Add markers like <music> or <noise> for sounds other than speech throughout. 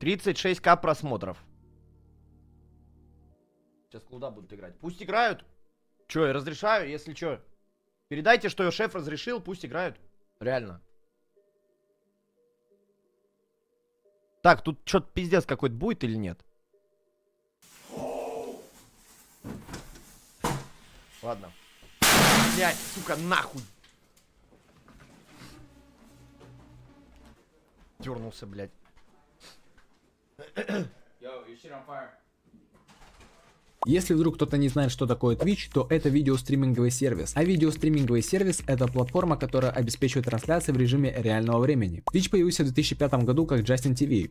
36к просмотров. Сейчас куда будут играть? Пусть играют. Че, я разрешаю, если че. Передайте, что ее шеф разрешил, пусть играют. Реально. Так, тут что-то пиздец какой-то будет или нет? Ладно. Блять, сука, нахуй. Дернулся, блядь. Если вдруг кто-то не знает, что такое Twitch, то это видеостриминговый сервис. А видеостриминговый сервис – это платформа, которая обеспечивает трансляции в режиме реального времени. Twitch появился в 2005 году как Justin TV.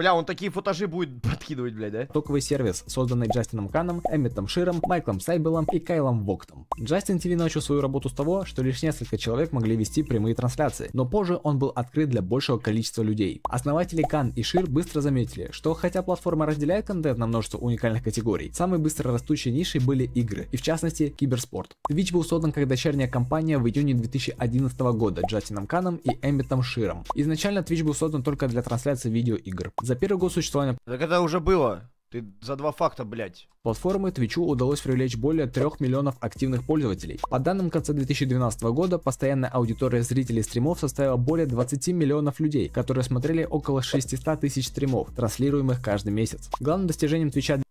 Бля, он такие футажи будет <laughs> подкидывать, блядь, да? Токовый сервис, созданный Джастином Каном, Эммитом Широм, Майклом Сайбелом и Кайлом Воктом. Джастин ТВ начал свою работу с того, что лишь несколько человек могли вести прямые трансляции, но позже он был открыт для большего количества людей. Основатели Кан и Шир быстро заметили, что хотя платформа разделяет контент на множество уникальных категорий, самой быстро растущей нишей были игры, и в частности киберспорт. Twitch был создан как дочерняя компания в июне 2011 года Джастином Каном и Эммитом Широм. Изначально Twitch был создан только для трансляции видеоигр. За первый год существования... Так это уже было. Ты за два факта, блять. Платформы Twitch удалось привлечь более 3 миллионов активных пользователей. По данным конца 2012 года, постоянная аудитория зрителей стримов составила более 20 миллионов людей, которые смотрели около 600 тысяч стримов, транслируемых каждый месяц. Главным достижением Твича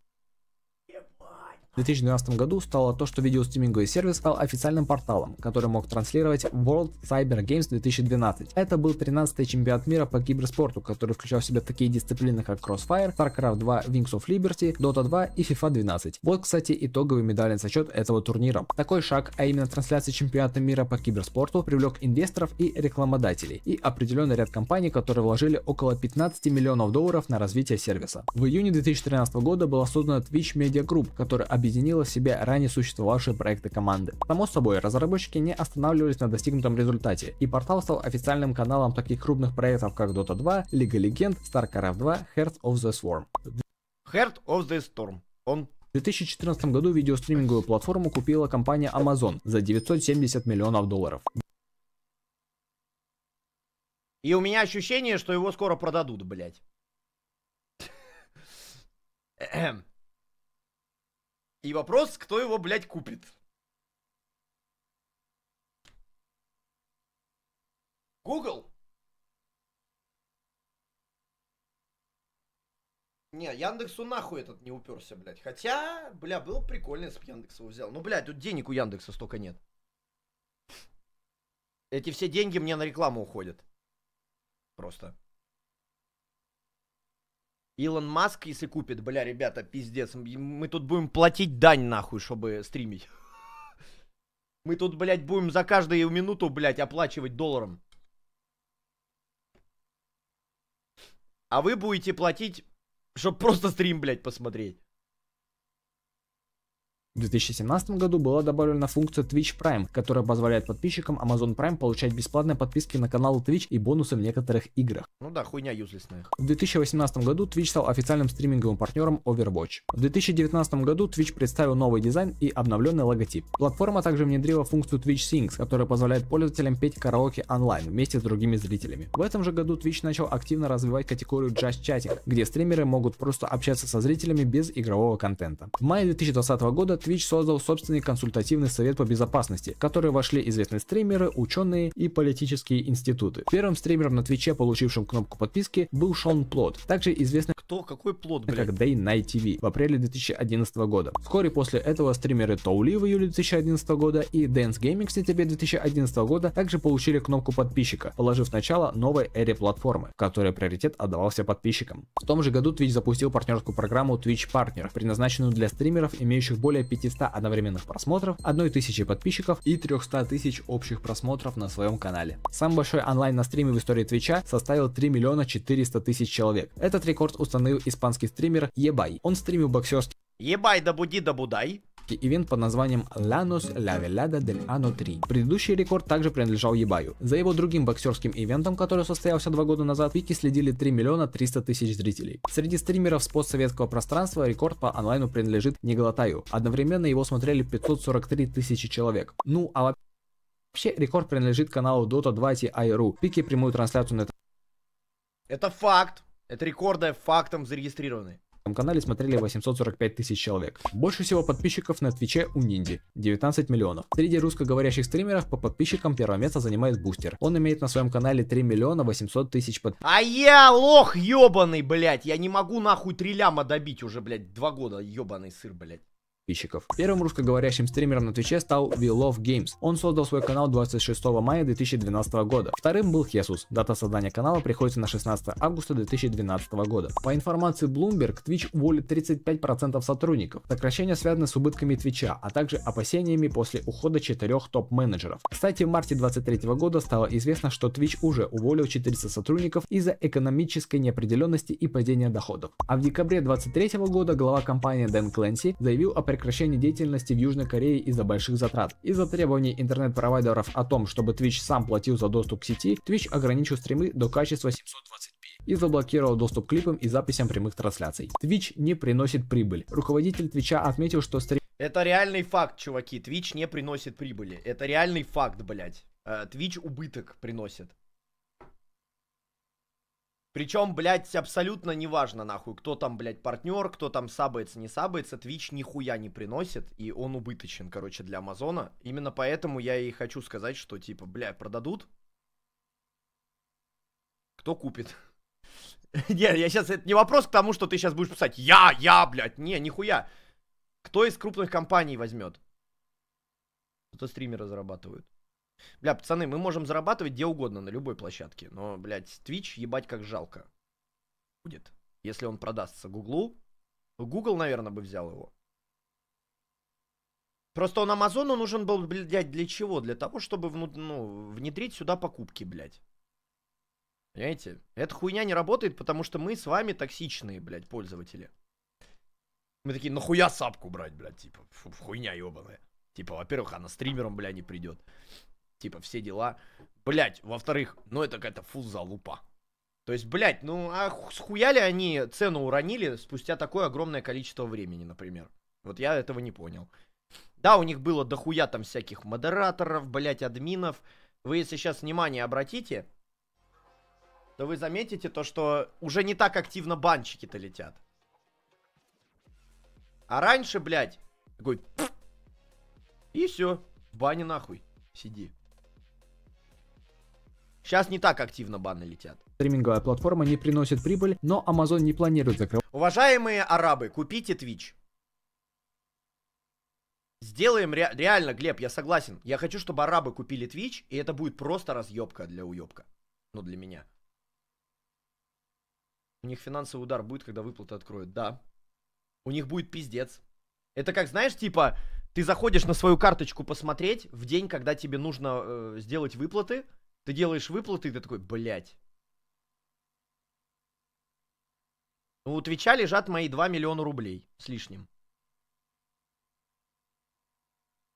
в 2012 году стало то, что видеостриминговый сервис стал официальным порталом, который мог транслировать World Cyber Games 2012. Это был 13-й чемпионат мира по киберспорту, который включал в себя такие дисциплины, как Crossfire, StarCraft 2, Wings of Liberty, Dota 2 и FIFA 12. Вот, кстати, итоговый медальный зачет этого турнира. Такой шаг, а именно трансляция чемпионата мира по киберспорту, привлек инвесторов и рекламодателей, и определенный ряд компаний, которые вложили около 15 миллионов долларов на развитие сервиса. В июне 2013 года была создана Twitch Media Group, которая объединила объединила в себе ранее существовавшие проекты команды. Само собой, разработчики не останавливались на достигнутом результате, и портал стал официальным каналом таких крупных проектов, как Dota 2, League of Legends, StarCraft 2, Hearts of the Swarm. Heart of the Storm. Он в 2014 году видеостриминговую платформу купила компания Amazon за 970 миллионов долларов. И у меня ощущение, что его скоро продадут, блядь. И вопрос, кто его, блядь, купит. Google? Не, Яндексу нахуй этот не уперся, блядь. Хотя, бля, было бы прикольно, если бы Яндекс его взял. Ну, блядь, тут денег у Яндекса столько нет. Эти все деньги мне на рекламу уходят. Просто. Илон Маск, если купит, бля, ребята, пиздец, мы тут будем платить дань нахуй, чтобы стримить. <laughs> Мы тут, блядь, будем за каждую минуту, блядь, оплачивать долларом. А вы будете платить, чтобы просто стрим, блядь, посмотреть. В 2017 году была добавлена функция Twitch Prime, которая позволяет подписчикам Amazon Prime получать бесплатные подписки на канал Twitch и бонусы в некоторых играх. Ну да, хуйня юзлесная. В 2018 году Twitch стал официальным стриминговым партнером Overwatch. В 2019 году Twitch представил новый дизайн и обновленный логотип. Платформа также внедрила функцию Twitch Sings, которая позволяет пользователям петь караоке онлайн вместе с другими зрителями. В этом же году Twitch начал активно развивать категорию Just Chatting, где стримеры могут просто общаться со зрителями без игрового контента. В мае 2020 года Twitch создал собственный консультативный совет по безопасности, в который вошли известные стримеры, ученые и политические институты. Первым стримером на Твиче, получившим кнопку подписки, был Шон Плод, также известный кто? Какой плод, блядь? Как Day Night TV в апреле 2011 года. Вскоре после этого стримеры Тоули в июле 2011 года и Dance Gaming в сентябре 2011 года также получили кнопку подписчика, положив начало новой эре платформы, которая приоритет отдавался подписчикам. В том же году Twitch запустил партнерскую программу Twitch Partner, предназначенную для стримеров, имеющих более 500 одновременных просмотров, 1000 подписчиков и 300 тысяч общих просмотров на своем канале. Самый большой онлайн на стриме в истории Твича составил 3 миллиона 400 тысяч человек. Этот рекорд установил испанский стример Ебай. Он стримил боксерский Ебай да буди да будай ивент под названием Lanos La Velada del Ano 3. Предыдущий рекорд также принадлежал Ебаю. За его другим боксерским ивентом, который состоялся два года назад, Вики следили 3 миллиона 300 тысяч зрителей. Среди стримеров с постсоветского пространства рекорд по онлайну принадлежит Неглотаю. Одновременно его смотрели 543 тысячи человек. Ну а вообще рекорд принадлежит каналу Dota 2 TI.ru. Пики прямую трансляцию на... Это факт. Это рекорды фактом зарегистрированы канале смотрели 845 тысяч человек. Больше всего подписчиков на Твиче у Нинди – 19 миллионов. Среди русскоговорящих стримеров по подписчикам первое место занимает Бустер. Он имеет на своем канале 3 миллиона 800 тысяч под... А я лох ебаный, блядь! Я не могу нахуй 3 ляма добить уже, блядь, два года, ебаный сыр, блядь подписчиков. Первым русскоговорящим стримером на Твиче стал We Love Games. Он создал свой канал 26 мая 2012 года. Вторым был Хесус. Дата создания канала приходится на 16 августа 2012 года. По информации Bloomberg, Twitch уволит 35% сотрудников. Сокращения связаны с убытками Твича, а также опасениями после ухода четырех топ-менеджеров. Кстати, в марте 2023 года стало известно, что Twitch уже уволил 400 сотрудников из-за экономической неопределенности и падения доходов. А в декабре 2023 года глава компании Дэн Кленси заявил о прекращение деятельности в Южной Корее из-за больших затрат. Из-за требований интернет-провайдеров о том, чтобы Twitch сам платил за доступ к сети, Twitch ограничил стримы до качества 720p и заблокировал доступ к клипам и записям прямых трансляций. Twitch не приносит прибыль. Руководитель Твича отметил, что стрим... Это реальный факт, чуваки. Twitch не приносит прибыли. Это реальный факт, блядь. Э, Twitch убыток приносит. Причем, блядь, абсолютно неважно, нахуй, кто там, блядь, партнер, кто там сабается, не сабается, Twitch нихуя не приносит, и он убыточен, короче, для Амазона. Именно поэтому я и хочу сказать, что, типа, блядь, продадут, кто купит? <laughs> Нет, я сейчас, это не вопрос к тому, что ты сейчас будешь писать, я, я, блядь, не, нихуя. Кто из крупных компаний возьмет? Кто стримеры зарабатывают? Бля, пацаны, мы можем зарабатывать где угодно, на любой площадке. Но, блядь, Twitch ебать как жалко. Будет. Если он продастся Гуглу. Google, наверное, бы взял его. Просто он Амазону нужен был, блядь, для чего? Для того, чтобы вну, ну, внедрить сюда покупки, блядь. Понимаете? Эта хуйня не работает, потому что мы с вами токсичные, блядь, пользователи. Мы такие, нахуя сапку брать, блядь, типа, фу, хуйня ебаная. Типа, во-первых, она стримером, бля, не придет типа все дела. Блять, во-вторых, ну это какая-то фу залупа. То есть, блядь, ну а схуяли они цену уронили спустя такое огромное количество времени, например. Вот я этого не понял. Да, у них было дохуя там всяких модераторов, блядь, админов. Вы если сейчас внимание обратите, то вы заметите то, что уже не так активно банчики-то летят. А раньше, блядь, такой... И все, в бане нахуй, сиди. Сейчас не так активно баны летят. Стриминговая платформа не приносит прибыль, но Amazon не планирует закрывать. Уважаемые арабы, купите Twitch. Сделаем ре реально, Глеб, я согласен. Я хочу, чтобы арабы купили Twitch, и это будет просто разъебка для уебка. Ну, для меня. У них финансовый удар будет, когда выплаты откроют. Да. У них будет пиздец. Это как, знаешь, типа, ты заходишь на свою карточку посмотреть в день, когда тебе нужно э, сделать выплаты, ты делаешь выплаты, и ты такой, блядь. Ну, у Твича лежат мои 2 миллиона рублей с лишним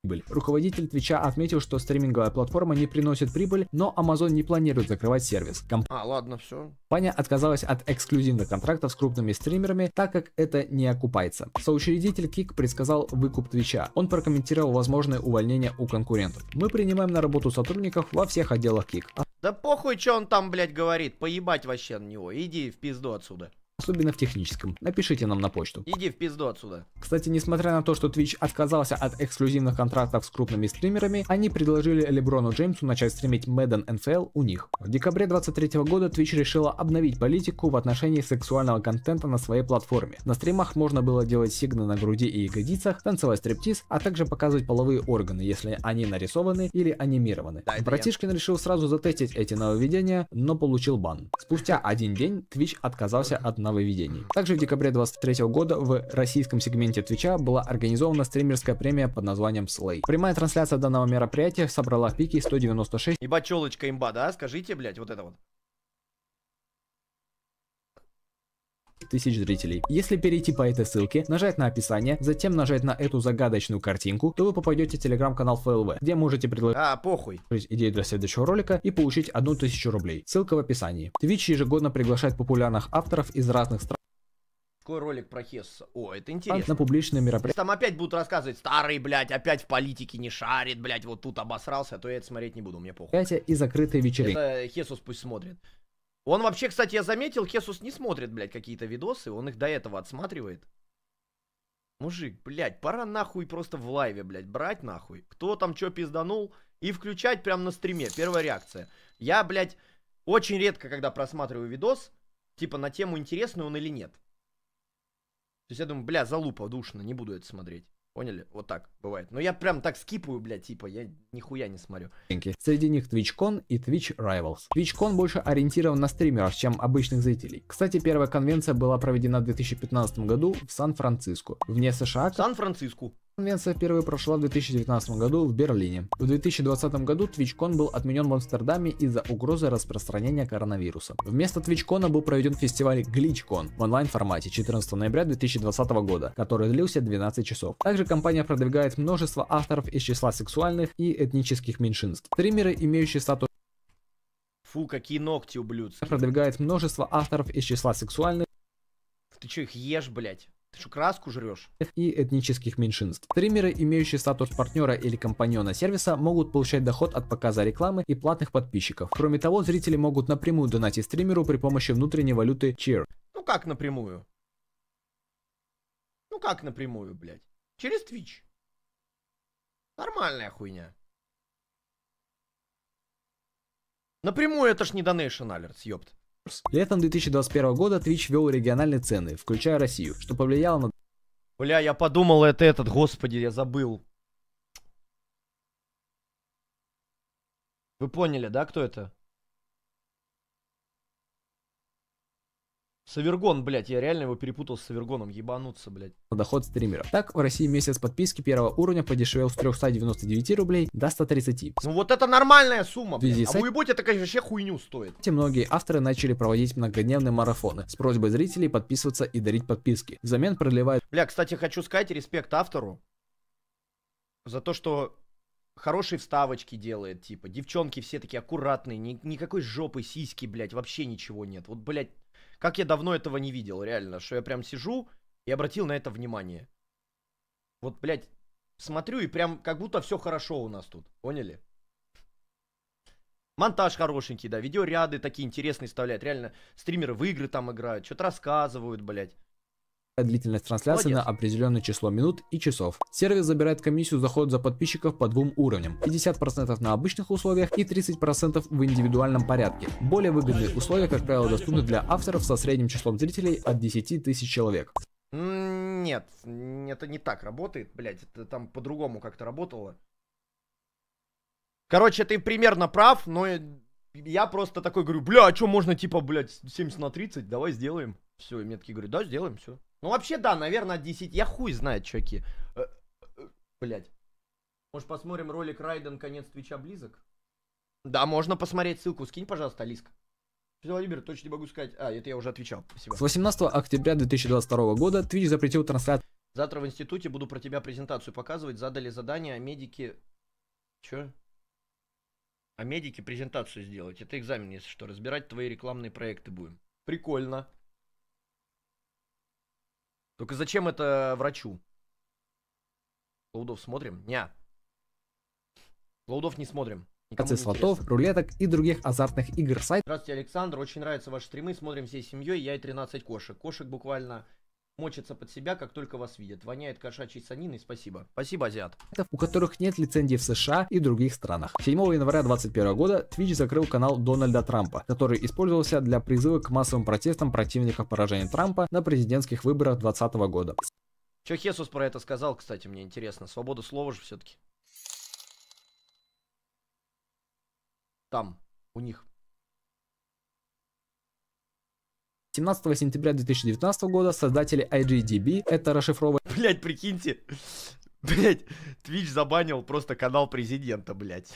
прибыль. Руководитель Твича отметил, что стриминговая платформа не приносит прибыль, но Amazon не планирует закрывать сервис. Комп... А, ладно, все. Паня отказалась от эксклюзивных контрактов с крупными стримерами, так как это не окупается. Соучредитель Кик предсказал выкуп Твича. Он прокомментировал возможное увольнение у конкурентов. Мы принимаем на работу сотрудников во всех отделах Кик. Да похуй, что он там, блядь, говорит. Поебать вообще на него. Иди в пизду отсюда особенно в техническом. Напишите нам на почту. Иди в пизду отсюда. Кстати, несмотря на то, что Twitch отказался от эксклюзивных контрактов с крупными стримерами, они предложили Леброну Джеймсу начать стримить Madden NFL у них. В декабре 23 года Twitch решила обновить политику в отношении сексуального контента на своей платформе. На стримах можно было делать сигны на груди и ягодицах, танцевать стриптиз, а также показывать половые органы, если они нарисованы или анимированы. Да, Братишкин я. решил сразу затестить эти нововведения, но получил бан. Спустя один день Twitch отказался от новостей нововведений. Также в декабре 2023 года в российском сегменте Твича была организована стримерская премия под названием Slay. Прямая трансляция данного мероприятия собрала в пике 196. Ебать, челочка имба, да? Скажите, блять, вот это вот. тысяч зрителей. Если перейти по этой ссылке, нажать на описание, затем нажать на эту загадочную картинку, то вы попадете в телеграм-канал ФЛВ, где можете предложить а, похуй. идею для следующего ролика и получить одну тысячу рублей. Ссылка в описании. Twitch ежегодно приглашает популярных авторов из разных стран Какой ролик про Хесса? О, это интересно. На публичные мероприятия. Там опять будут рассказывать, старый, блядь, опять в политике не шарит, блядь, вот тут обосрался, а то я это смотреть не буду, мне похуй. И закрытые вечеринки. Это Хесус пусть смотрит. Он вообще, кстати, я заметил, Хесус не смотрит, блядь, какие-то видосы. Он их до этого отсматривает. Мужик, блядь, пора нахуй просто в лайве, блядь, брать нахуй. Кто там что пизданул и включать прямо на стриме. Первая реакция. Я, блядь, очень редко, когда просматриваю видос, типа на тему интересный он или нет. То есть я думаю, бля, залупа, душно, не буду это смотреть. Поняли? Вот так бывает. Но ну, я прям так скипаю, бля, типа, я нихуя не смотрю. Среди них TwitchCon и Twitch Rivals. TwitchCon больше ориентирован на стримеров, чем обычных зрителей. Кстати, первая конвенция была проведена в 2015 году в Сан-Франциско. Вне США... Сан-Франциско. Конвенция впервые прошла в 2019 году в Берлине. В 2020 году TwitchCon был отменен в Амстердаме из-за угрозы распространения коронавируса. Вместо TwitchCon был проведен фестиваль GlitchCon в онлайн-формате 14 ноября 2020 года, который длился 12 часов. Также компания продвигает множество авторов из числа сексуальных и этнических меньшинств. Стримеры, имеющие статус Фу, какие ногти, ублюдцы. Продвигает множество авторов из числа сексуальных. Ты чё, их ешь, блядь? Что, краску жрешь? И этнических меньшинств. Стримеры, имеющие статус партнера или компаньона сервиса, могут получать доход от показа рекламы и платных подписчиков. Кроме того, зрители могут напрямую донатить стримеру при помощи внутренней валюты Cheer. Ну как напрямую? Ну как напрямую, блядь? Через Twitch. Нормальная хуйня. Напрямую это ж не донейшн алерт, ёпт. Летом 2021 года Twitch вел региональные цены, включая Россию, что повлияло на... Бля, я подумал, это этот, господи, я забыл. Вы поняли, да, кто это? Савергон, блядь, я реально его перепутал с Савергоном, ебануться, блядь. Доход стримеров. Так, в России месяц подписки первого уровня подешевел с 399 рублей до 130. Ну вот это нормальная сумма, блядь. А уебуть это, конечно, вообще хуйню стоит. Те многие авторы начали проводить многодневные марафоны с просьбой зрителей подписываться и дарить подписки. Взамен продлевают... Бля, кстати, хочу сказать респект автору за то, что хорошие вставочки делает, типа, девчонки все такие аккуратные, ни, никакой жопы, сиськи, блядь, вообще ничего нет. Вот, блядь, как я давно этого не видел, реально, что я прям сижу и обратил на это внимание. Вот, блядь, смотрю и прям как будто все хорошо у нас тут, поняли? Монтаж хорошенький, да, видеоряды такие интересные вставляют, реально, стримеры в игры там играют, что-то рассказывают, блядь длительность трансляции Молодец. на определенное число минут и часов. Сервис забирает комиссию за ход за подписчиков по двум уровням. 50% на обычных условиях и 30% в индивидуальном порядке. Более выгодные условия, как правило, доступны для авторов со средним числом зрителей от 10 тысяч человек. Нет, это не так работает, блять, это там по-другому как-то работало. Короче, ты примерно прав, но я просто такой говорю, бля, а что можно типа, блядь, 70 на 30, давай сделаем. Все, и мне такие говорят, да, сделаем, все. Ну, вообще, да, наверное, от 10. Я хуй знает, чуваки. Э, э, Блять. Может, посмотрим ролик Райден «Конец Твича близок»? Да, можно посмотреть. Ссылку скинь, пожалуйста, Алиска. Владимир, точно не могу сказать. А, это я уже отвечал. Спасибо. С 18 октября 2022 года твич запретил трансляцию. Завтра в институте буду про тебя презентацию показывать. Задали задание, а медики... Чё? А медики презентацию сделать. Это экзамен, если что. Разбирать твои рекламные проекты будем. Прикольно. Только зачем это врачу? Лоудов смотрим? Не. Лоудов не смотрим. Никому слотов, рулеток и других азартных игр сайт. Здравствуйте, Александр. Очень нравятся ваши стримы. Смотрим всей семьей. Я и 13 кошек. Кошек буквально мочатся под себя, как только вас видят. Воняет кошачьей саниной, спасибо. Спасибо, азиат. У которых нет лицензии в США и других странах. 7 января 2021 года Twitch закрыл канал Дональда Трампа, который использовался для призыва к массовым протестам противников поражения Трампа на президентских выборах 2020 года. Че Хесус про это сказал, кстати, мне интересно. Свобода слова же все-таки. Там, у них. 17 сентября 2019 года создатели IGDB, это расшифровывая... Блять, прикиньте, блять, Twitch забанил просто канал президента, блять.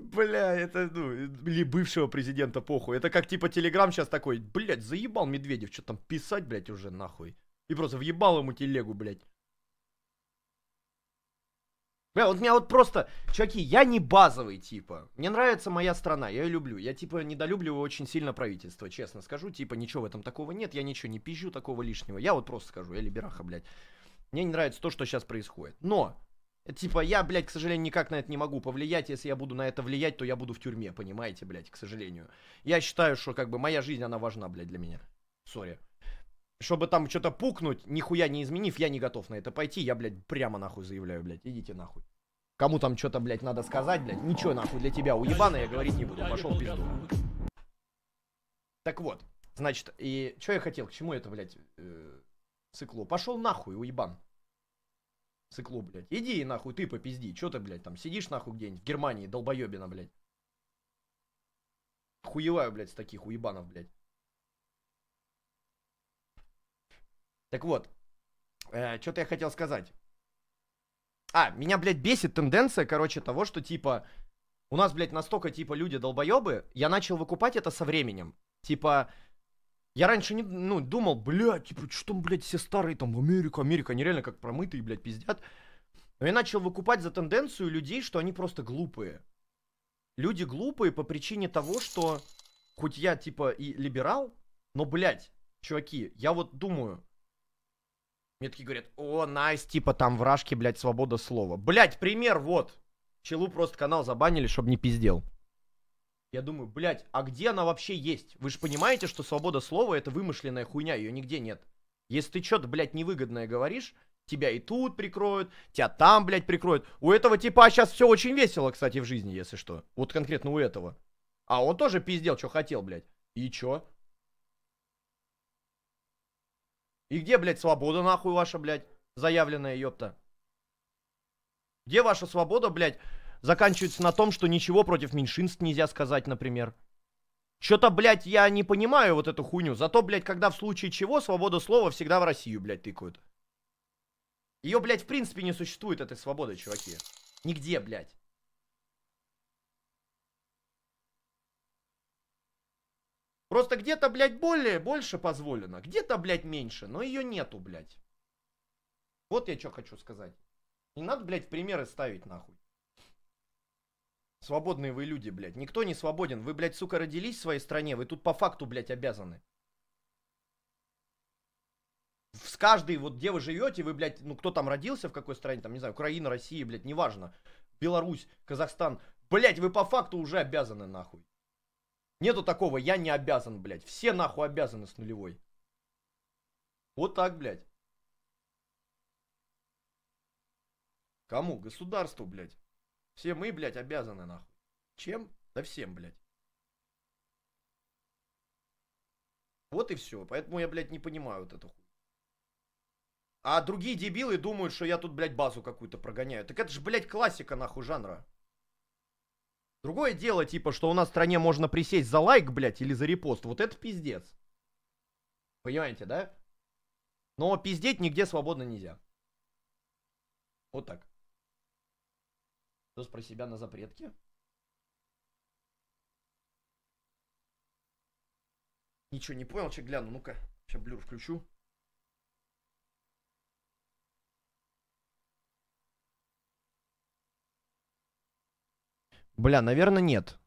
Бля, это, ну, или бывшего президента, похуй. Это как, типа, Телеграм сейчас такой, Блять заебал Медведев, что там писать, блять уже нахуй. И просто въебал ему телегу, блять. Бля, вот меня вот просто, чуваки, я не базовый, типа. Мне нравится моя страна, я ее люблю. Я, типа, недолюбливаю очень сильно правительство, честно скажу. Типа, ничего в этом такого нет, я ничего не пизжу такого лишнего. Я вот просто скажу, я либераха, блядь. Мне не нравится то, что сейчас происходит. Но, типа, я, блядь, к сожалению, никак на это не могу повлиять. Если я буду на это влиять, то я буду в тюрьме, понимаете, блядь, к сожалению. Я считаю, что, как бы, моя жизнь, она важна, блядь, для меня. Сори чтобы там что-то пукнуть, нихуя не изменив, я не готов на это пойти. Я, блядь, прямо нахуй заявляю, блядь, идите нахуй. Кому там что-то, блядь, надо сказать, блядь, ничего нахуй для тебя уебано, я говорить не буду, пошел пизду. Так вот, значит, и что я хотел, к чему это, блядь, э, цикло? Пошел нахуй, уебан. Цикло, блядь. Иди нахуй, ты попизди, что ты, блядь, там сидишь нахуй где-нибудь в Германии, долбоебина, блядь. Хуеваю, блядь, с таких уебанов, блядь. Так вот, э, что-то я хотел сказать. А, меня, блядь, бесит тенденция, короче, того, что, типа, у нас, блядь, настолько, типа, люди долбоебы, я начал выкупать это со временем. Типа, я раньше не, ну, думал, блядь, типа, что там, блядь, все старые, там, Америка, Америка, они реально как промытые, блядь, пиздят. Но я начал выкупать за тенденцию людей, что они просто глупые. Люди глупые по причине того, что, хоть я, типа, и либерал, но, блядь, чуваки, я вот думаю, мне такие говорят, о, найс, типа там вражки, блядь, свобода слова. Блядь, пример, вот. Челу просто канал забанили, чтобы не пиздел. Я думаю, блядь, а где она вообще есть? Вы же понимаете, что свобода слова это вымышленная хуйня, ее нигде нет. Если ты что-то, блядь, невыгодное говоришь, тебя и тут прикроют, тебя там, блядь, прикроют. У этого типа сейчас все очень весело, кстати, в жизни, если что. Вот конкретно у этого. А он тоже пиздел, что хотел, блядь. И чё? И где, блядь, свобода нахуй ваша, блядь, заявленная, ёпта? Где ваша свобода, блядь, заканчивается на том, что ничего против меньшинств нельзя сказать, например? чё то блядь, я не понимаю вот эту хуйню. Зато, блядь, когда в случае чего свобода слова всегда в Россию, блядь, тыкают. Ее, блядь, в принципе не существует, этой свободы, чуваки. Нигде, блядь. Просто где-то, блядь, более, больше позволено, где-то, блядь, меньше, но ее нету, блядь. Вот я что хочу сказать. Не надо, блядь, примеры ставить, нахуй. Свободные вы люди, блядь. Никто не свободен. Вы, блядь, сука, родились в своей стране. Вы тут по факту, блядь, обязаны. С каждой, вот где вы живете, вы, блядь, ну кто там родился, в какой стране, там, не знаю, Украина, Россия, блядь, неважно. Беларусь, Казахстан. Блядь, вы по факту уже обязаны, нахуй. Нету такого, я не обязан, блядь. Все нахуй обязаны с нулевой. Вот так, блядь. Кому? Государству, блядь. Все мы, блядь, обязаны, нахуй. Чем? Да всем, блядь. Вот и все. Поэтому я, блядь, не понимаю вот эту хуйню. А другие дебилы думают, что я тут, блядь, базу какую-то прогоняю. Так это же, блядь, классика, нахуй, жанра. Другое дело, типа, что у нас в стране можно присесть за лайк, блядь, или за репост. Вот это пиздец. Понимаете, да? Но пиздеть нигде свободно нельзя. Вот так. Что про себя на запретке? Ничего не понял, че гляну, ну-ка. Сейчас блюр включу. Бля, наверное, нет.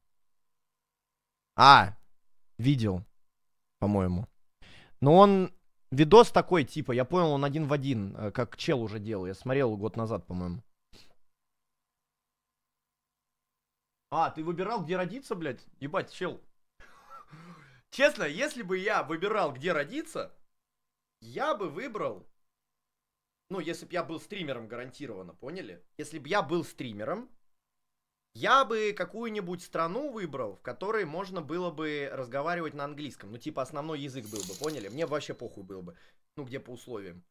А, видел, по-моему. Но он... Видос такой, типа, я понял, он один в один, э, как чел уже делал. Я смотрел год назад, по-моему. А, ты выбирал, где родиться, блядь? Ебать, чел. <laughs> Честно, если бы я выбирал, где родиться, я бы выбрал... Ну, если бы я был стримером, гарантированно, поняли? Если бы я был стримером, я бы какую-нибудь страну выбрал, в которой можно было бы разговаривать на английском. Ну, типа, основной язык был бы, поняли? Мне вообще похуй был бы. Ну, где по условиям.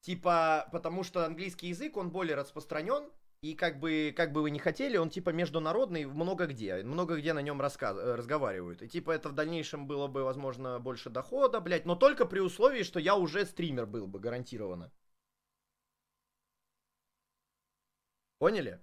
Типа, потому что английский язык, он более распространен, и как бы, как бы вы не хотели, он типа международный много где, много где на нем раска... Э, разговаривают. И типа это в дальнейшем было бы, возможно, больше дохода, блядь, но только при условии, что я уже стример был бы, гарантированно. Поняли?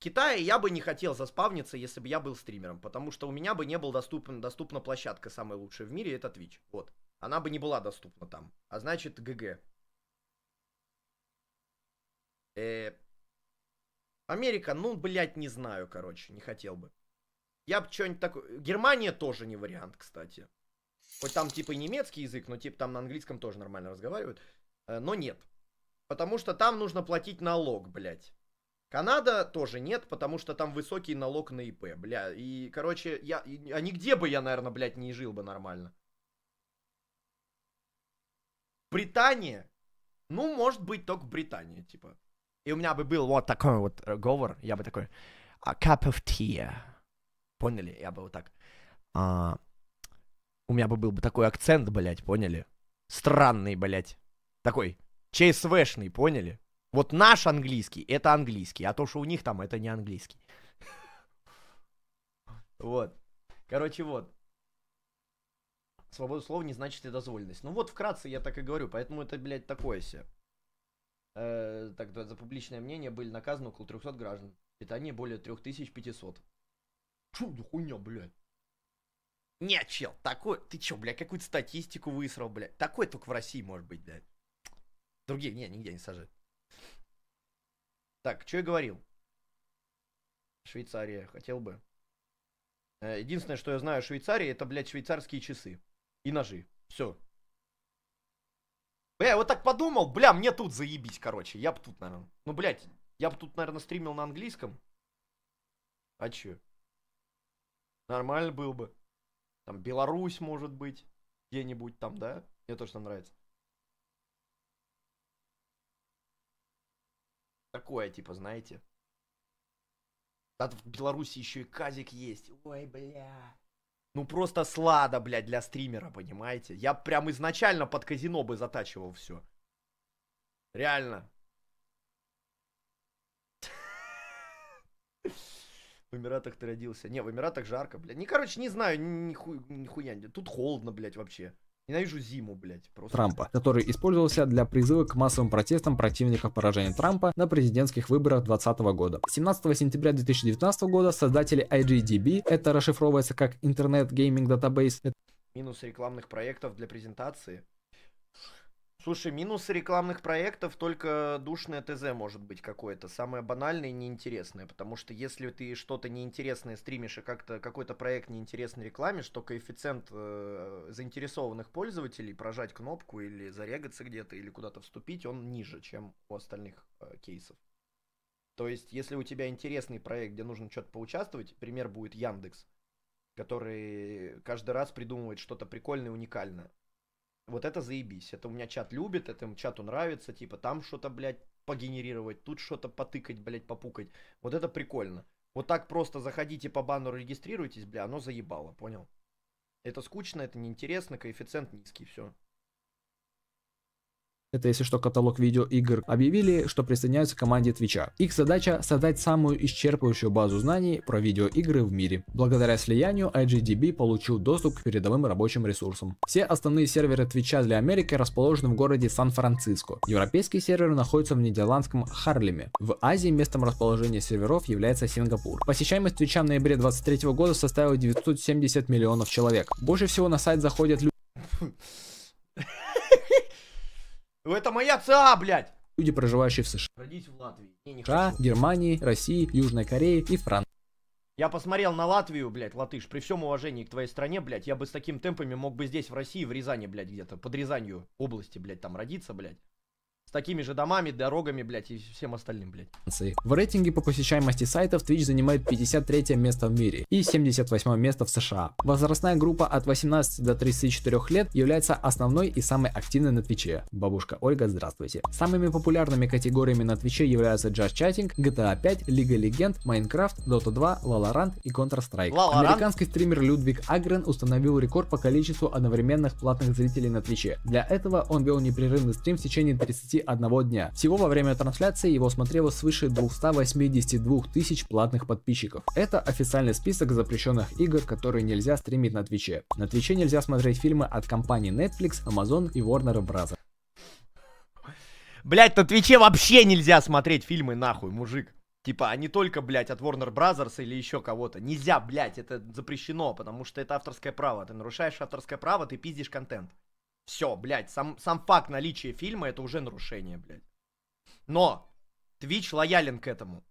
Китае я бы не хотел заспавниться, если бы я был стримером, потому что у меня бы не был доступен, доступна площадка самая лучшая в мире, это Twitch. Вот. Она бы не была доступна там. А значит, ГГ. Э, Америка, ну, блядь, не знаю, короче, не хотел бы. Я бы что-нибудь такое... Германия тоже не вариант, кстати. Хоть там типа и немецкий язык, но типа там на английском тоже нормально разговаривают. Э, но нет. Потому что там нужно платить налог, блядь. Канада тоже нет, потому что там высокий налог на ИП, бля. И, короче, я... И, а нигде бы я, наверное, блядь, не жил бы нормально. Британия? Ну, может быть, только Британия, типа. И у меня бы был вот такой вот говор, я бы такой... A cup of tea. Поняли? Я бы вот так... А, у меня бы был бы такой акцент, блядь, поняли? Странный, блядь. Такой ЧСВшный, поняли? Вот наш английский, это английский, а то, что у них там, это не английский. <laughs> Вот. Короче, вот. Свобода слова не значит и дозволенность. Ну вот, вкратце я так и говорю, поэтому это, блядь, такое все. Э, так, за публичное мнение были наказаны около 300 граждан. Питание более 3500. Чё за хуйня, блядь? Нет, чел, такой... Ты чё, блядь, какую-то статистику высрал, блядь? Такой только в России может быть, блядь. Другие, не, нигде не сажают. Так, что я говорил? Швейцария, хотел бы. Э, единственное, что я знаю о Швейцарии, это, блядь, швейцарские часы. И ножи. Все. Бля, я вот так подумал, бля, мне тут заебись, короче. Я бы тут, наверное. Ну, блядь, я бы тут, наверное, стримил на английском. А чё? Нормально был бы. Там Беларусь, может быть, где-нибудь там, да? Мне тоже там нравится. Такое, типа, знаете. Да в Беларуси еще и казик есть. Ой, бля. Ну просто слада, блядь, для стримера, понимаете? Я прям изначально под казино бы затачивал все. Реально. В Эмиратах ты родился. Не, в Эмиратах жарко, блядь. Не, ну, короче, не знаю, нихуя. Тут холодно, блядь, вообще. Ненавижу зиму, блядь. Просто. Трампа, который использовался для призыва к массовым протестам противников поражения Трампа на президентских выборах 2020 года. 17 сентября 2019 года создатели IGDB, это расшифровывается как Internet Gaming Database, минус рекламных проектов для презентации, Слушай, минус рекламных проектов только душное ТЗ может быть какое-то, самое банальное и неинтересное, потому что если ты что-то неинтересное стримишь и как-то какой-то проект неинтересный рекламишь, то коэффициент э, заинтересованных пользователей прожать кнопку или зарегаться где-то или куда-то вступить, он ниже, чем у остальных э, кейсов. То есть, если у тебя интересный проект, где нужно что-то поучаствовать, пример будет Яндекс, который каждый раз придумывает что-то прикольное, уникальное вот это заебись. Это у меня чат любит, этому чату нравится, типа там что-то, блядь, погенерировать, тут что-то потыкать, блядь, попукать. Вот это прикольно. Вот так просто заходите по баннеру, регистрируйтесь, бля, оно заебало, понял? Это скучно, это неинтересно, коэффициент низкий, все это если что каталог видеоигр, объявили, что присоединяются к команде Твича. Их задача создать самую исчерпывающую базу знаний про видеоигры в мире. Благодаря слиянию IGDB получил доступ к передовым рабочим ресурсам. Все основные серверы Твича для Америки расположены в городе Сан-Франциско. Европейские серверы находятся в нидерландском Харлеме. В Азии местом расположения серверов является Сингапур. Посещаемость Твича в ноябре 2023 года составила 970 миллионов человек. Больше всего на сайт заходят люди... <laughs> Это моя ЦА, блядь! Люди, проживающие в США. Родить в Латвии. Не, США, хочу. Германии, России, Южной Корее и Франции. Я посмотрел на Латвию, блядь, латыш, при всем уважении к твоей стране, блядь, я бы с таким темпами мог бы здесь, в России, в Рязани, блядь, где-то, под Рязанью области, блядь, там родиться, блядь с такими же домами, дорогами, блядь, и всем остальным, блядь. В рейтинге по посещаемости сайтов Twitch занимает 53 место в мире и 78 место в США. Возрастная группа от 18 до 34 лет является основной и самой активной на Твиче. Бабушка Ольга, здравствуйте. Самыми популярными категориями на Твиче являются Just Chatting, GTA 5, Лига Легенд, Майнкрафт, Dota 2, Valorant и Counter-Strike. Американский стример Людвиг Агрен установил рекорд по количеству одновременных платных зрителей на Твиче. Для этого он вел непрерывный стрим в течение 30 21 дня. Всего во время трансляции его смотрело свыше 282 тысяч платных подписчиков. Это официальный список запрещенных игр, которые нельзя стримить на Твиче. На Твиче нельзя смотреть фильмы от компаний Netflix, Amazon и Warner Bros. Блять, на Твиче вообще нельзя смотреть фильмы, нахуй, мужик. Типа, они а только, блядь, от Warner Brothers или еще кого-то. Нельзя, блядь, это запрещено, потому что это авторское право. Ты нарушаешь авторское право, ты пиздишь контент. Все, блядь, сам, сам факт наличия фильма это уже нарушение, блядь. Но Twitch лоялен к этому.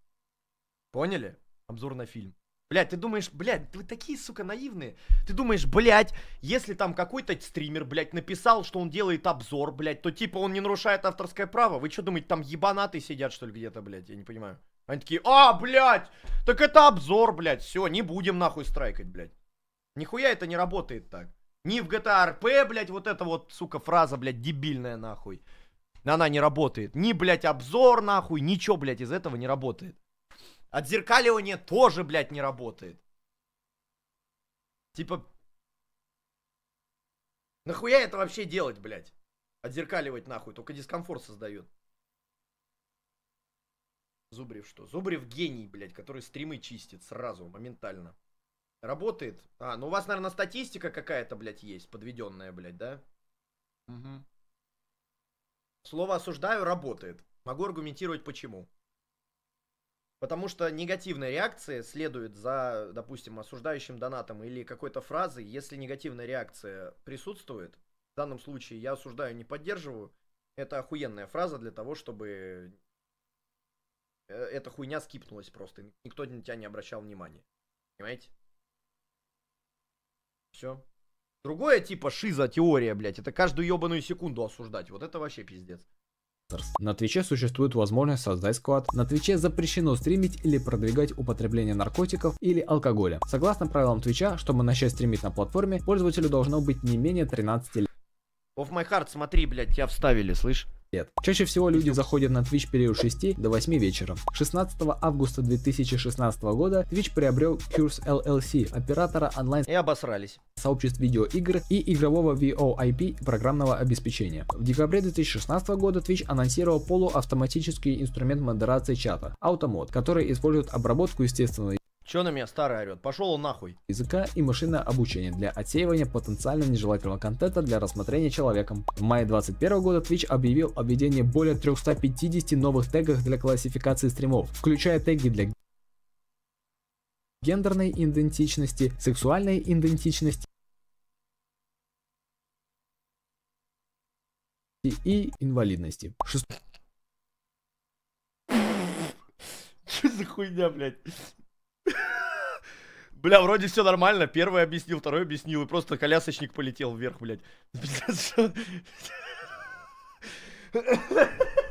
Поняли? Обзор на фильм. Блядь, ты думаешь, блядь, вы такие, сука, наивные. Ты думаешь, блядь, если там какой-то стример, блядь, написал, что он делает обзор, блядь, то типа он не нарушает авторское право. Вы что думаете, там ебанаты сидят, что ли, где-то, блядь, я не понимаю. Они такие, а, блядь, так это обзор, блядь, все, не будем нахуй страйкать, блядь. Нихуя это не работает так. Ни в GTA RP, блядь, вот эта вот, сука, фраза, блядь, дебильная, нахуй. Она не работает. Ни, блядь, обзор, нахуй, ничего, блядь, из этого не работает. Отзеркаливание тоже, блядь, не работает. Типа... Нахуя это вообще делать, блядь? Отзеркаливать нахуй, только дискомфорт создает. Зубрев что? Зубрев гений, блядь, который стримы чистит сразу, моментально. Работает? А, ну у вас, наверное, статистика какая-то, блядь, есть, подведенная, блядь, да? Угу. Слово осуждаю работает. Могу аргументировать почему. Потому что негативная реакция следует за, допустим, осуждающим донатом или какой-то фразой. Если негативная реакция присутствует, в данном случае я осуждаю, не поддерживаю, это охуенная фраза для того, чтобы э, эта хуйня скипнулась просто. Никто на тебя не обращал внимания. Понимаете? Все. Другое типа шиза теория, блядь, это каждую ебаную секунду осуждать. Вот это вообще пиздец. На Твиче существует возможность создать склад. На Твиче запрещено стримить или продвигать употребление наркотиков или алкоголя. Согласно правилам Твича, чтобы начать стримить на платформе, пользователю должно быть не менее 13 лет. Of my heart, смотри, блядь, тебя вставили, слышь? лет. Чаще всего люди заходят на Twitch в период 6 до 8 вечера. 16 августа 2016 года Twitch приобрел Curse LLC, оператора онлайн и обосрались. сообществ видеоигр и игрового VOIP программного обеспечения. В декабре 2016 года Twitch анонсировал полуавтоматический инструмент модерации чата – AutoMod, который использует обработку естественного Че на меня старый орет? Пошел он нахуй. Языка и машинное обучение для отсеивания потенциально нежелательного контента для рассмотрения человеком. В мае 2021 года Twitch объявил о более 350 новых тегов для классификации стримов, включая теги для гендерной идентичности, сексуальной идентичности и инвалидности. Шест... Что за хуйня, блядь? <laughs> Бля, вроде все нормально. Первый объяснил, второй объяснил. И просто колясочник полетел вверх, блядь. <laughs>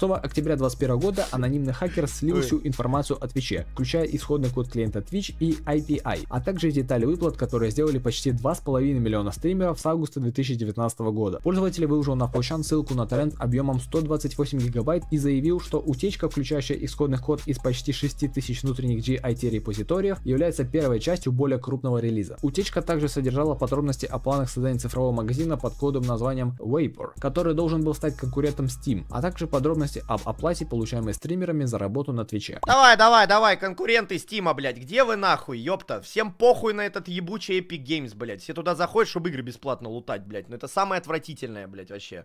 6 октября 2021 года анонимный хакер слил всю информацию о Твиче, включая исходный код клиента Twitch и IPI, а также детали выплат, которые сделали почти 2,5 миллиона стримеров с августа 2019 года. Пользователь выложил на Фолчан ссылку на торрент объемом 128 гигабайт и заявил, что утечка, включающая исходный код из почти тысяч внутренних GIT репозиториев, является первой частью более крупного релиза. Утечка также содержала подробности о планах создания цифрового магазина под кодом названием Vapor, который должен был стать конкурентом Steam, а также подробности подробности об оплате, получаемой стримерами за работу на Твиче. Давай, давай, давай, конкуренты Стима, блядь, где вы нахуй, ёпта? Всем похуй на этот ебучий Epic Games, блядь. Все туда заходят, чтобы игры бесплатно лутать, блядь. но ну, это самое отвратительное, блядь, вообще.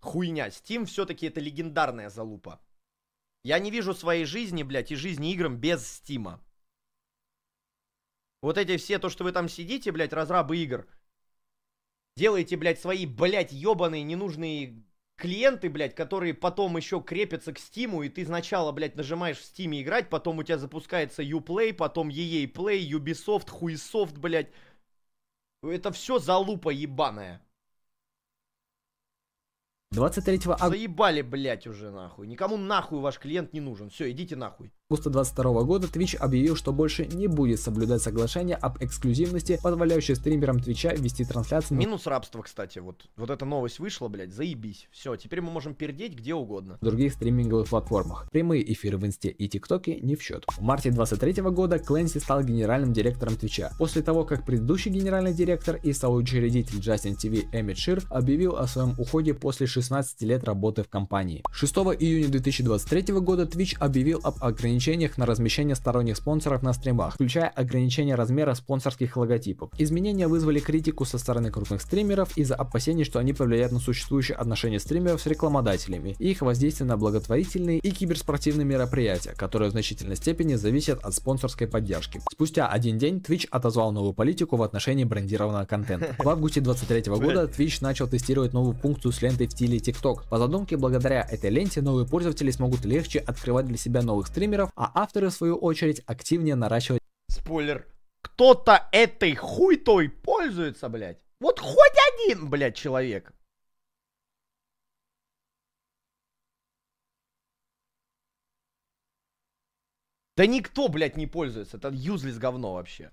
Хуйня. Steam все-таки это легендарная залупа. Я не вижу своей жизни, блядь, и жизни играм без Стима. Вот эти все, то, что вы там сидите, блядь, разрабы игр, делаете, блядь, свои, блядь, ебаные, ненужные клиенты, блядь, которые потом еще крепятся к Стиму, и ты сначала, блядь, нажимаешь в Стиме играть, потом у тебя запускается Uplay, потом EA Play, Ubisoft, Хуйсофт, блядь. Это все залупа ебаная. 23 августа... Заебали, блядь, уже нахуй. Никому нахуй ваш клиент не нужен. Все, идите нахуй августа 2022 года Twitch объявил, что больше не будет соблюдать соглашение об эксклюзивности, позволяющее стримерам Твича вести трансляции. Минус рабства, кстати, вот, вот эта новость вышла, блядь, заебись. Все, теперь мы можем пердеть где угодно. В других стриминговых платформах. Прямые эфиры в Инсте и ТикТоке не в счет. В марте 2023 года Клэнси стал генеральным директором Твича. После того, как предыдущий генеральный директор и соучредитель Justin TV Эмми Шир объявил о своем уходе после 16 лет работы в компании. 6 июня 2023 года Twitch объявил об ограничении ограничениях на размещение сторонних спонсоров на стримах, включая ограничение размера спонсорских логотипов. Изменения вызвали критику со стороны крупных стримеров из-за опасений, что они повлияют на существующие отношения стримеров с рекламодателями и их воздействие на благотворительные и киберспортивные мероприятия, которые в значительной степени зависят от спонсорской поддержки. Спустя один день Twitch отозвал новую политику в отношении брендированного контента. В августе 23 года Twitch начал тестировать новую функцию с лентой в стиле TikTok. По задумке, благодаря этой ленте новые пользователи смогут легче открывать для себя новых стримеров спойлеров, а авторы, в свою очередь, активнее наращивать... Спойлер. Кто-то этой хуйтой пользуется, блядь. Вот хоть один, блядь, человек. Да никто, блядь, не пользуется. Это юзлис говно вообще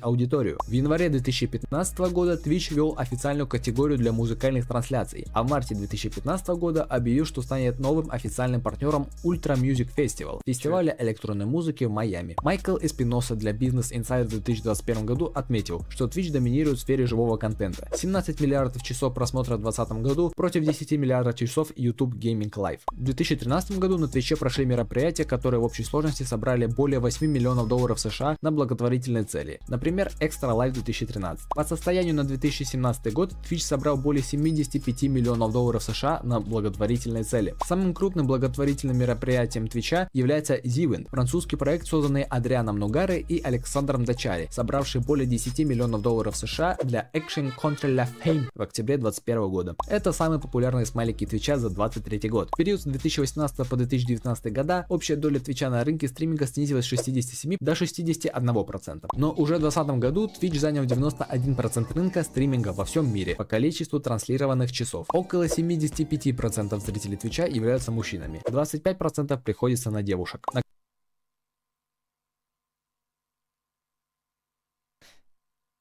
аудиторию. В январе 2015 года Twitch вел официальную категорию для музыкальных трансляций, а в марте 2015 года объявил, что станет новым официальным партнером Ultra Music Festival, фестиваля электронной музыки в Майами. Майкл Эспиноса для Business Insider в 2021 году отметил, что Twitch доминирует в сфере живого контента. 17 миллиардов часов просмотра в 2020 году против 10 миллиардов часов YouTube Gaming Live. В 2013 году на Твиче прошли мероприятия, которые в общей сложности собрали более 8 миллионов долларов США на благотворительные цели. На например Extra Life 2013. По состоянию на 2017 год Twitch собрал более 75 миллионов долларов США на благотворительные цели. Самым крупным благотворительным мероприятием Твича является Zivin, французский проект, созданный Адрианом Нугаре и Александром Дачари, собравший более 10 миллионов долларов США для Action Contra La Fame в октябре 2021 года. Это самые популярные смайлики Твича за 2023 год. В период с 2018 по 2019 года общая доля Твича на рынке стриминга снизилась с 67 до 61%. Но уже до 2020 году Twitch занял 91% рынка стриминга во всем мире по количеству транслированных часов. Около 75% зрителей Твича являются мужчинами, 25% приходится на девушек.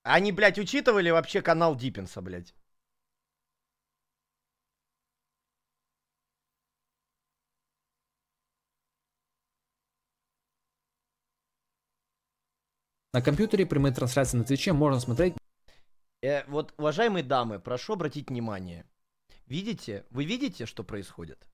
Они, блядь, учитывали вообще канал Диппинса, блядь? На компьютере прямые трансляции на Твиче можно смотреть. Э, вот, уважаемые дамы, прошу обратить внимание. Видите? Вы видите, что происходит?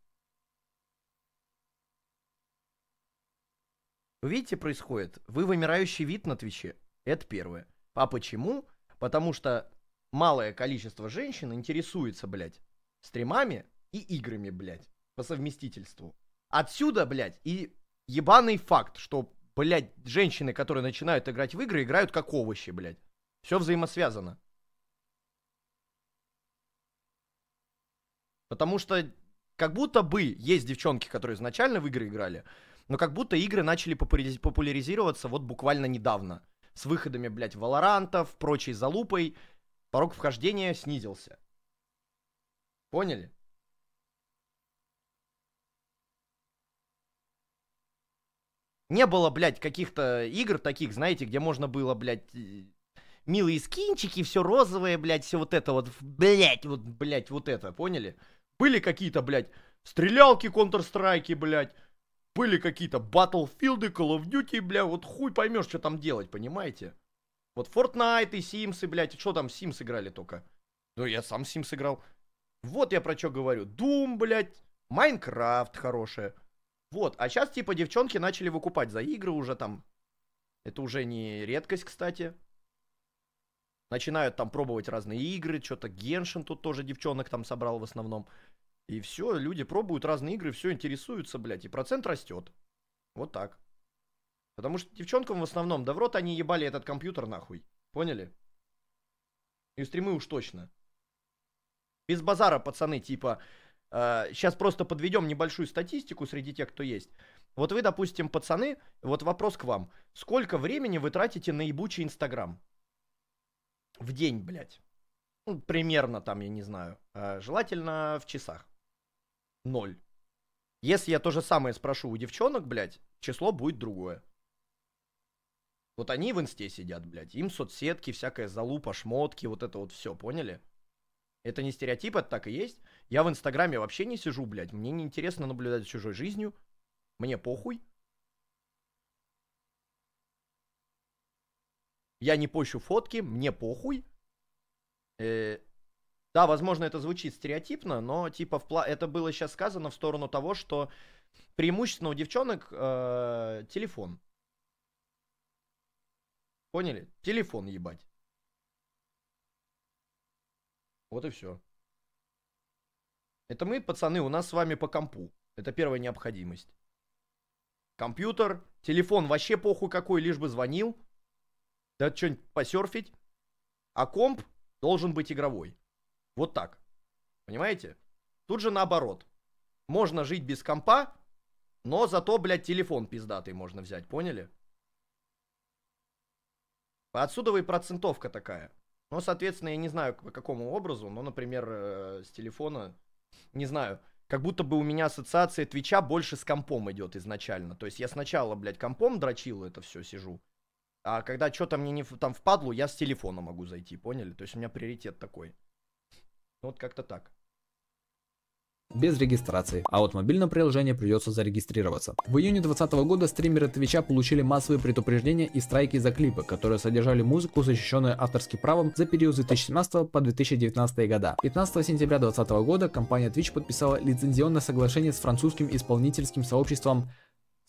Вы видите, происходит? Вы вымирающий вид на Твиче. Это первое. А почему? Потому что малое количество женщин интересуется, блядь, стримами и играми, блядь, по совместительству. Отсюда, блядь, и ебаный факт, что блядь, женщины, которые начинают играть в игры, играют как овощи, блядь. Все взаимосвязано. Потому что как будто бы есть девчонки, которые изначально в игры играли, но как будто игры начали популяризироваться вот буквально недавно. С выходами, блядь, Валорантов, прочей залупой, порог вхождения снизился. Поняли? Не было, блядь, каких-то игр таких, знаете, где можно было, блядь, э, милые скинчики, все розовое, блядь, все вот это вот, блядь, вот, блядь, вот это, поняли? Были какие-то, блядь, стрелялки Counter-Strike, блядь, были какие-то Battlefield, Call of Duty, бля, вот хуй поймешь, что там делать, понимаете? Вот Fortnite и Sims, и, блядь, что там Sims играли только? Ну, я сам Sims играл. Вот я про что говорю. Doom, блядь, Minecraft хорошая. Вот, а сейчас типа девчонки начали выкупать за игры уже там. Это уже не редкость, кстати. Начинают там пробовать разные игры, что-то Геншин тут тоже девчонок там собрал в основном. И все, люди пробуют разные игры, все интересуются, блядь, и процент растет. Вот так. Потому что девчонкам в основном, да в рот они ебали этот компьютер нахуй. Поняли? И стримы уж точно. Без базара, пацаны, типа, Сейчас э, просто подведем небольшую статистику среди тех, кто есть. Вот вы, допустим, пацаны, вот вопрос к вам. Сколько времени вы тратите на ебучий Инстаграм? В день, блядь. Ну, примерно там, я не знаю. Э, желательно в часах. Ноль. Если я то же самое спрошу у девчонок, блядь, число будет другое. Вот они в инсте сидят, блядь. Им соцсетки, всякая залупа, шмотки, вот это вот все, поняли? Это не стереотип, это так и есть. Я в Инстаграме вообще не сижу, блядь. Мне неинтересно наблюдать за чужой жизнью. Мне похуй. Я не пощу фотки, мне похуй. Э, да, возможно, это звучит стереотипно, но типа впла- это было сейчас сказано в сторону того, что преимущественно у девчонок э, телефон. Поняли? Телефон ебать. Вот и все. Это мы, пацаны, у нас с вами по компу. Это первая необходимость. Компьютер, телефон вообще похуй какой, лишь бы звонил. Да что-нибудь посерфить. А комп должен быть игровой. Вот так. Понимаете? Тут же наоборот. Можно жить без компа, но зато, блядь, телефон пиздатый можно взять, поняли? А отсюда и процентовка такая. Ну, соответственно, я не знаю по какому образу, но, например, э, с телефона не знаю, как будто бы у меня ассоциация Твича больше с компом идет изначально. То есть я сначала, блядь, компом дрочил это все, сижу. А когда что-то мне не там впадло, я с телефона могу зайти, поняли? То есть у меня приоритет такой. Ну, вот как-то так без регистрации, а от мобильного приложения придется зарегистрироваться. В июне 2020 года стримеры Твича получили массовые предупреждения и страйки за клипы, которые содержали музыку, защищенную авторским правом за период с 2017 по 2019 года. 15 сентября 2020 года компания Twitch подписала лицензионное соглашение с французским исполнительским сообществом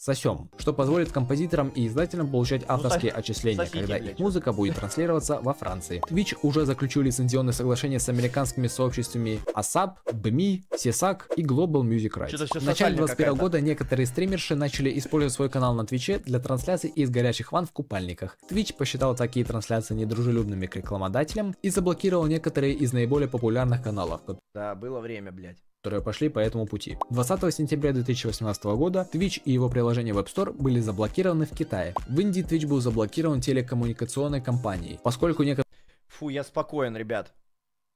сосем, что позволит композиторам и издателям получать ну, авторские ну, отчисления, сосите, когда их музыка будет <laughs> транслироваться во Франции. Twitch уже заключил лицензионные соглашения с американскими сообществами ASAP, BMI, CESAC и Global Music Rights. В начале 2021 года некоторые стримерши начали использовать свой канал на Твиче для трансляций из горячих ван в купальниках. Twitch посчитал такие трансляции недружелюбными к рекламодателям и заблокировал некоторые из наиболее популярных каналов. Да, было время, блядь которые пошли по этому пути. 20 сентября 2018 года Twitch и его приложение Web Store были заблокированы в Китае. В Индии Twitch был заблокирован телекоммуникационной компанией, поскольку некоторые... Фу, я спокоен, ребят.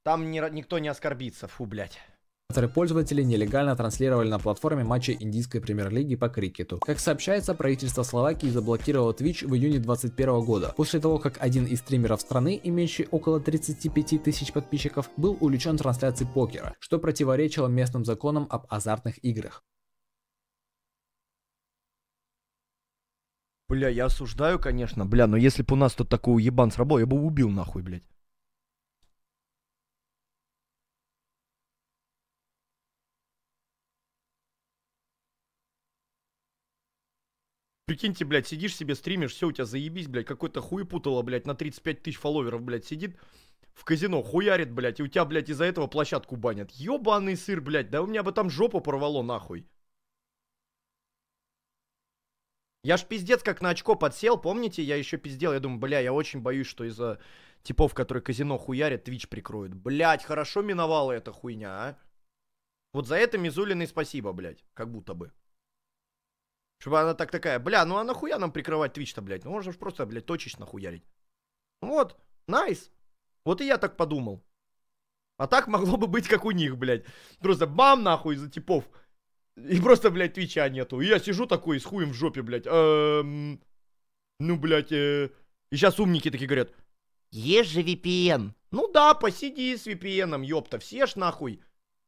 Там ни, никто не оскорбится, фу, блядь. Авторы пользователи нелегально транслировали на платформе матчи индийской премьер-лиги по крикету. Как сообщается, правительство Словакии заблокировало Twitch в июне 2021 года, после того, как один из стримеров страны, имеющий около 35 тысяч подписчиков, был увлечен трансляцией покера, что противоречило местным законам об азартных играх. Бля, я осуждаю, конечно, бля, но если бы у нас тут такой ебан сработал, я бы убил нахуй, блядь. Прикиньте, блядь, сидишь себе, стримишь, все, у тебя заебись, блядь, какой-то хуй путало, блядь, на 35 тысяч фолловеров, блядь, сидит в казино, хуярит, блядь, и у тебя, блядь, из-за этого площадку банят. Ёбаный сыр, блядь, да у меня бы там жопу порвало, нахуй. Я ж пиздец как на очко подсел, помните, я еще пиздел, я думаю, бля, я очень боюсь, что из-за типов, которые казино хуярят, Twitch прикроют. блядь, хорошо миновала эта хуйня, а? Вот за это Мизулиной спасибо, блядь, как будто бы. Чтобы она так такая, бля, ну а нахуя нам прикрывать Твич-то, блядь? Ну можно же просто, блядь, точечно хуярить. Вот, найс. Вот и я так подумал. А так могло бы быть, как у них, блядь. Просто бам нахуй за типов. И просто, блядь, Твича нету. И я сижу такой с хуем в жопе, блядь. Эм, ну, блядь. Э... И сейчас умники такие говорят. Есть же VPN. Ну да, посиди с VPN, ёпта, все ж нахуй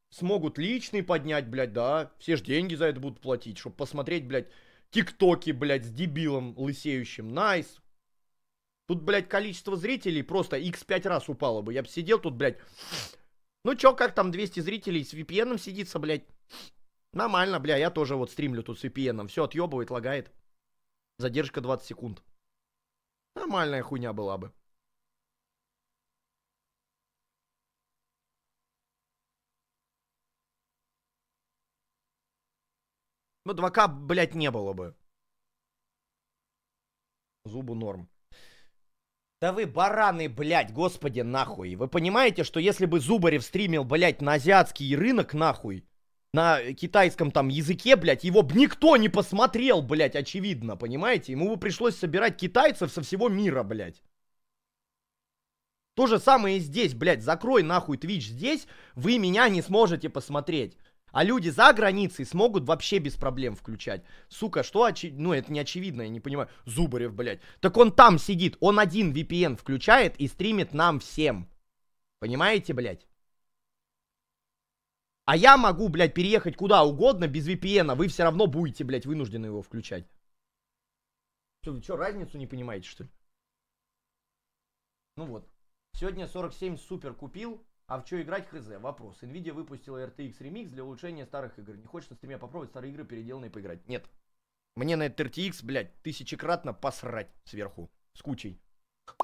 смогут личный поднять, блядь, да, все же деньги за это будут платить, чтобы посмотреть, блядь, тиктоки, блядь, с дебилом лысеющим, найс. Тут, блядь, количество зрителей просто x5 раз упало бы, я бы сидел тут, блядь, ну чё, как там 200 зрителей с VPN сидится, блядь, нормально, бля, я тоже вот стримлю тут с VPN, все отъебывает, лагает, задержка 20 секунд. Нормальная хуйня была бы. Ну, 2К, блядь, не было бы. Зубу норм. Да вы бараны, блядь, господи, нахуй. Вы понимаете, что если бы Зубарев стримил, блядь, на азиатский рынок, нахуй, на китайском там языке, блядь, его бы никто не посмотрел, блядь, очевидно, понимаете? Ему бы пришлось собирать китайцев со всего мира, блядь. То же самое и здесь, блядь, закрой нахуй Twitch здесь, вы меня не сможете посмотреть. А люди за границей смогут вообще без проблем включать. Сука, что очи... Ну, это не очевидно, я не понимаю. Зубарев, блядь. Так он там сидит, он один VPN включает и стримит нам всем. Понимаете, блядь? А я могу, блядь, переехать куда угодно без VPN, а вы все равно будете, блядь, вынуждены его включать. Что, вы что, разницу не понимаете, что ли? Ну вот. Сегодня 47 супер купил. А в что играть, хз, вопрос. Nvidia выпустила RTX Remix для улучшения старых игр. Не хочется стриме попробовать старые игры переделанные поиграть? Нет. Мне на этот RTX, блядь, тысячекратно посрать сверху. С кучей.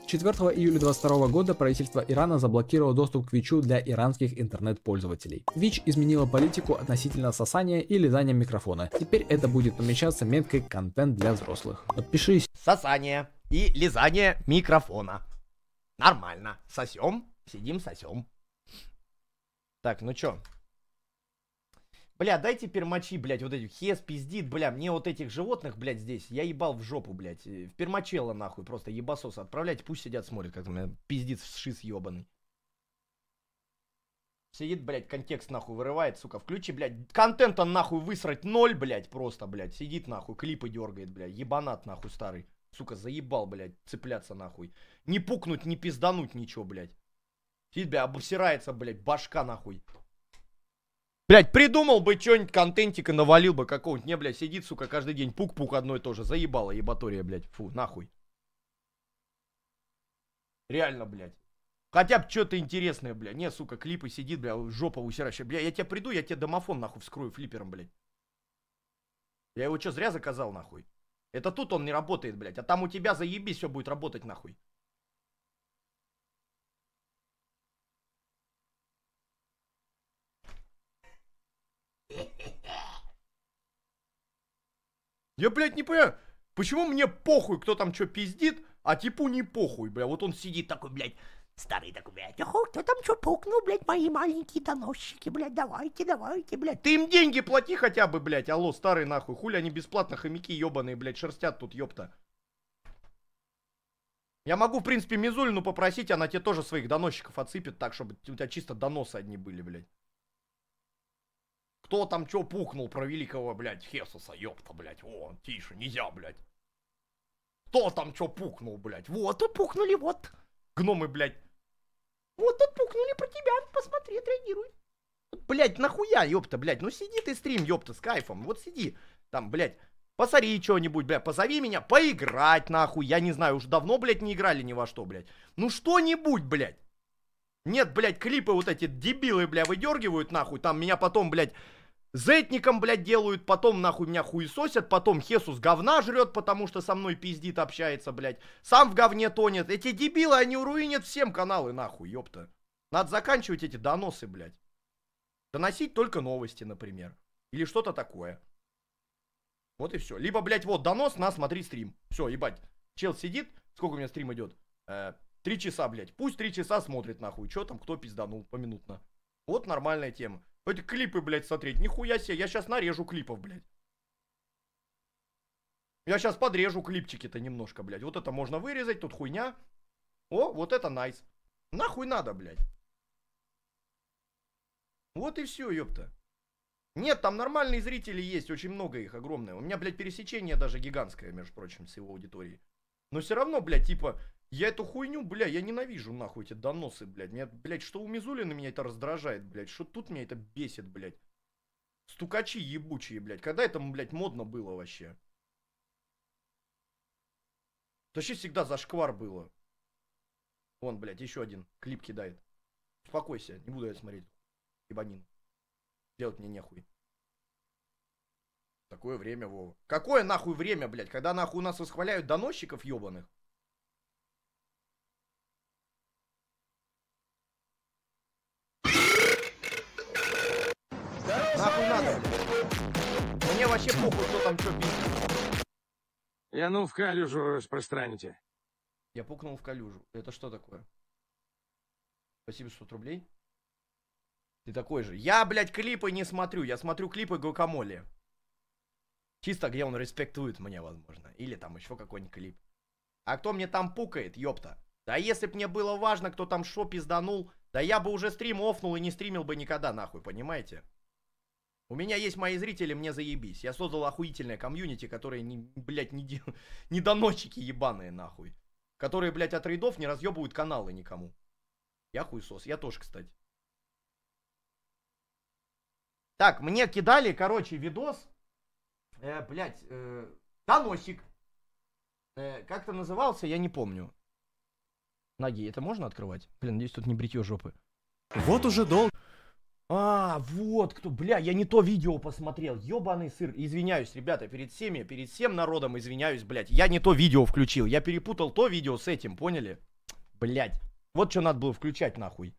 4 июля 2022 года правительство Ирана заблокировало доступ к Вичу для иранских интернет-пользователей. Вич изменила политику относительно сосания и лизания микрофона. Теперь это будет помечаться меткой «Контент для взрослых». Подпишись. Сосание и лизание микрофона. Нормально. Сосем, сидим, сосем. Так, ну чё? Бля, дай теперь мочи, блядь, вот этих хес, пиздит, бля, мне вот этих животных, блядь, здесь, я ебал в жопу, блядь, э, в пермачело, нахуй, просто ебасос, отправляйте, пусть сидят, смотрят, как у меня пиздит шиз ебаный. Сидит, блядь, контекст нахуй вырывает, сука. Включи, блядь, контента нахуй высрать ноль, блядь, просто, блядь. Сидит нахуй, клипы дергает, блядь. Ебанат нахуй старый. Сука, заебал, блядь, цепляться нахуй. Не пукнуть, не пиздануть ничего, блядь. Тебе обосирается, блядь, башка нахуй. Блять, придумал бы что-нибудь контентика, навалил бы какого-нибудь. Не, блядь, сидит, сука, каждый день пук-пук одно и то Заебала ебатория, блядь. Фу, нахуй. Реально, блядь. Хотя бы что-то интересное, бля. Не, сука, клипы сидит, бля, жопа усиращая. Бля, я тебе приду, я тебе домофон нахуй вскрою флипером, блядь. Я его что, зря заказал, нахуй? Это тут он не работает, блядь. А там у тебя заебись, все будет работать, нахуй. Я, блядь, не понимаю, почему мне похуй, кто там что пиздит, а типу не похуй, бля. Вот он сидит такой, блядь, старый такой, блядь, оху, кто там что пукнул, блядь, мои маленькие доносчики, блядь, давайте, давайте, блядь. Ты им деньги плати хотя бы, блядь, алло, старый нахуй, хули они бесплатно хомяки ебаные, блядь, шерстят тут, ёпта. Я могу, в принципе, Мизулину попросить, она тебе тоже своих доносчиков отсыпет так, чтобы у тебя чисто доносы одни были, блядь кто там что пукнул про великого, блядь, Хесуса, ёпта, блядь, о, тише, нельзя, блядь. Кто там что пукнул, блядь, вот, и вот, гномы, блядь. Вот тут пукнули про тебя, посмотри, отреагируй. Блядь, нахуя, ёпта, блядь, ну сиди ты стрим, ёпта, с кайфом, вот сиди, там, блядь, посори что-нибудь, блядь, позови меня поиграть, нахуй, я не знаю, уже давно, блядь, не играли ни во что, блядь. Ну что-нибудь, блядь. Нет, блядь, клипы вот эти дебилы, бля, выдергивают нахуй. Там меня потом, блядь, Зетником, блядь, делают, потом нахуй меня хуесосят, потом Хесус говна жрет, потому что со мной пиздит, общается, блядь. Сам в говне тонет. Эти дебилы, они уруинят всем каналы, нахуй, ёпта. Надо заканчивать эти доносы, блядь. Доносить только новости, например. Или что-то такое. Вот и все. Либо, блядь, вот донос, на, смотри стрим. Все, ебать. Чел сидит, сколько у меня стрим идет? Э, три часа, блядь. Пусть три часа смотрит, нахуй. Че там, кто пизданул поминутно. Вот нормальная тема. Эти клипы, блядь, смотреть. Нихуя себе, я сейчас нарежу клипов, блядь. Я сейчас подрежу клипчики-то немножко, блядь. Вот это можно вырезать, тут хуйня. О, вот это найс. Нахуй надо, блядь. Вот и все, ёпта. Нет, там нормальные зрители есть, очень много их, огромное. У меня, блядь, пересечение даже гигантское, между прочим, с его аудиторией. Но все равно, блядь, типа, я эту хуйню, бля, я ненавижу нахуй эти доносы, блядь. Меня, блядь, что у Мизулина меня это раздражает, блядь, что тут меня это бесит, блядь. Стукачи ебучие, блядь. Когда это, блядь, модно было вообще? Вообще всегда зашквар было. Вон, блядь, еще один клип кидает. Успокойся, не буду я смотреть. Ебанин. Делать мне нехуй. Такое время, Вова. Какое нахуй время, блядь, когда нахуй у нас восхваляют доносчиков ебаных? вообще похуй, кто там что пишет. Я ну в калюжу распространите. Я пукнул в калюжу. Это что такое? Спасибо, 600 рублей. Ты такой же. Я, блядь, клипы не смотрю. Я смотрю клипы Гуакамоле. Чисто, где он респектует мне, возможно. Или там еще какой-нибудь клип. А кто мне там пукает, ёпта? Да если б мне было важно, кто там шо пизданул, да я бы уже стрим офнул и не стримил бы никогда, нахуй, понимаете? У меня есть мои зрители, мне заебись. Я создал охуительное комьюнити, которые, не, блядь, не, <laughs> не доносчики ебаные нахуй. Которые, блядь, от рейдов не разъебывают каналы никому. Я хуесос, я тоже, кстати. Так, мне кидали, короче, видос. Э, блядь, э, доносчик. Э, как-то назывался, я не помню. Ноги, это можно открывать? Блин, надеюсь, тут не бритье жопы. Вот уже долг. А, вот кто, бля, я не то видео посмотрел, ёбаный сыр. Извиняюсь, ребята, перед всеми, перед всем народом извиняюсь, блядь. Я не то видео включил, я перепутал то видео с этим, поняли? Блядь, вот что надо было включать нахуй.